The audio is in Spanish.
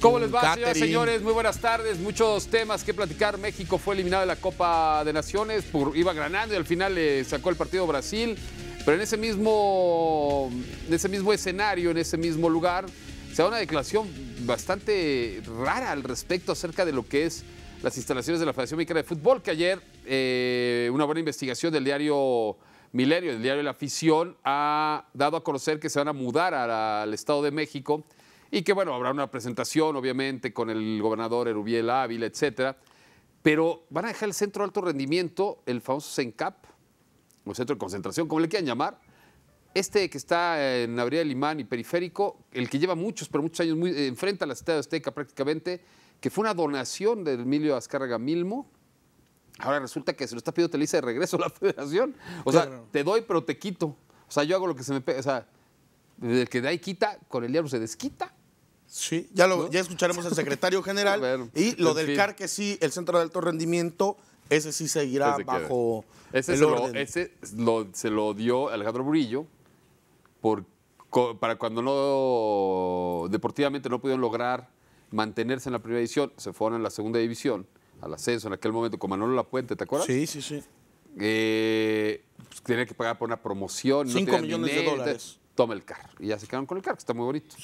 ¿Cómo les va, señores? Muy buenas tardes. Muchos temas que platicar. México fue eliminado de la Copa de Naciones, por, iba ganando y al final le sacó el partido Brasil. Pero en ese mismo, en ese mismo escenario, en ese mismo lugar, se da una declaración bastante rara al respecto acerca de lo que es las instalaciones de la Federación Mexicana de Fútbol, que ayer eh, una buena investigación del diario Milenio, del diario La Afición, ha dado a conocer que se van a mudar al Estado de México y que bueno, habrá una presentación obviamente con el gobernador Erubiel Ávila, etcétera, pero van a dejar el centro de alto rendimiento, el famoso CENCAP, o centro de concentración, como le quieran llamar, este que está en Abril Limán y Periférico, el que lleva muchos, pero muchos años, eh, enfrenta a la ciudad de Azteca prácticamente, que fue una donación de Emilio Azcárraga Milmo, Ahora resulta que se lo está pidiendo Televisa de regreso a la federación. O sea, te doy, pero te quito. O sea, yo hago lo que se me pega. O sea, el que de ahí quita, con el diablo se desquita. Sí, ya, ya escucharemos al secretario general. y lo del CAR, que sí, el centro de alto rendimiento, ese sí seguirá bajo ese se Lo, ese se lo dio Alejandro Burillo por, para cuando no deportivamente no pudieron lograr mantenerse en la primera división, se fueron a la segunda división, al ascenso en aquel momento con Manolo Puente ¿te acuerdas? Sí, sí, sí. Eh, pues, que pagar por una promoción. 5 millones de dólares. Toma el CAR. Y ya se quedaron con el CAR, que está muy bonito.